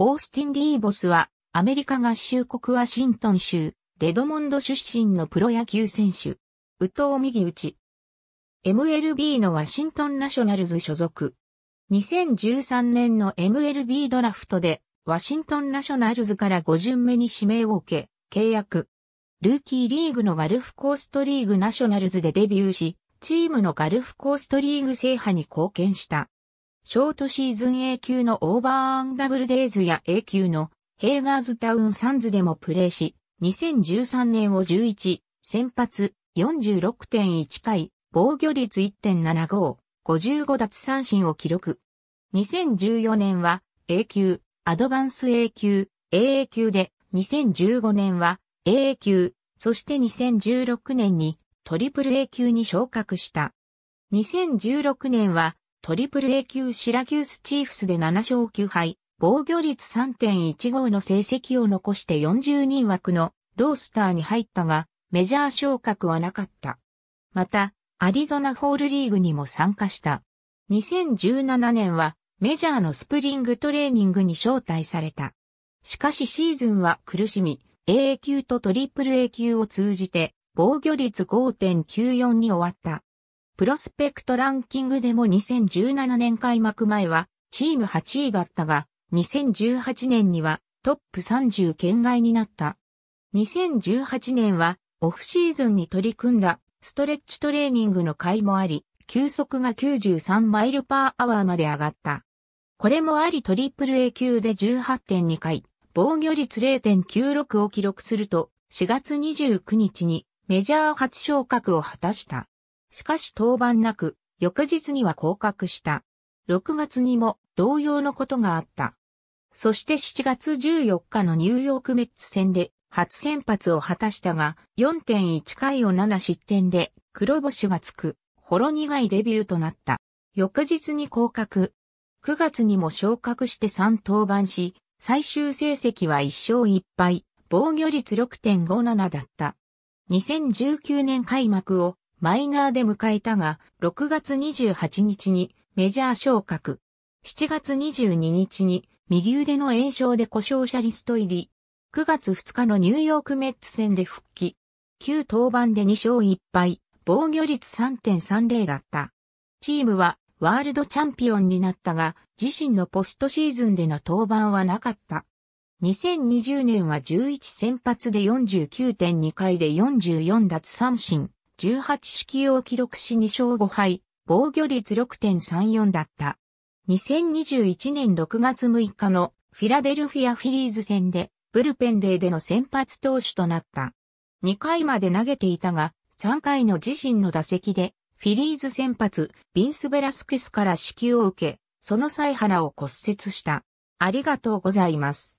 オースティン・リーボスは、アメリカ合衆国ワシントン州、レドモンド出身のプロ野球選手。宇藤右打ち。MLB のワシントンナショナルズ所属。2013年の MLB ドラフトで、ワシントンナショナルズから5巡目に指名を受け、契約。ルーキーリーグのガルフコーストリーグナショナルズでデビューし、チームのガルフコーストリーグ制覇に貢献した。ショートシーズン A 級のオーバーアンダブルデイズや A 級のヘイガーズタウンサンズでもプレーし、2013年を11、先発46.1回、防御率1.75、55奪三振を記録。2014年は A 級、アドバンス A 級、AA 級で、2015年は AA 級、そして2016年にトリプル A 級に昇格した。2016年はトリプル A 級シラキュースチーフスで7勝9敗、防御率3.15の成績を残して40人枠のロースターに入ったが、メジャー昇格はなかった。また、アリゾナホールリーグにも参加した。2017年はメジャーのスプリングトレーニングに招待された。しかしシーズンは苦しみ、AA 級と AAA 級を通じて防御率5.94に終わった。プロスペクトランキングでも2017年開幕前はチーム8位だったが、2018年にはトップ30圏外になった。2018年はオフシーズンに取り組んだストレッチトレーニングの回もあり、球速が93マイルパーアワーまで上がった。これもありトリプル A 級で18.2回、防御率0.96を記録すると、4月29日にメジャー初昇格を果たした。しかし登板なく、翌日には降格した。6月にも同様のことがあった。そして7月14日のニューヨークメッツ戦で初先発を果たしたが、4.1回を7失点で黒星がつく、ほろ苦いデビューとなった。翌日に降格。9月にも昇格して3登板し、最終成績は1勝1敗、防御率6.57だった。2019年開幕をマイナーで迎えたが、6月28日にメジャー昇格。7月22日に右腕の炎症で故障者リスト入り。9月2日のニューヨークメッツ戦で復帰。旧登板で2勝1敗、防御率3.30だった。チームはワールドチャンピオンになったが、自身のポストシーズンでの登板はなかった。2020年は11先発で49.2回で44奪三振。18式を記録し2勝5敗、防御率6.34だった。2021年6月6日のフィラデルフィアフィリーズ戦で、ブルペンデーでの先発投手となった。2回まで投げていたが、3回の自身の打席で、フィリーズ先発、ビンス・ベラスケスから支給を受け、その際腹を骨折した。ありがとうございます。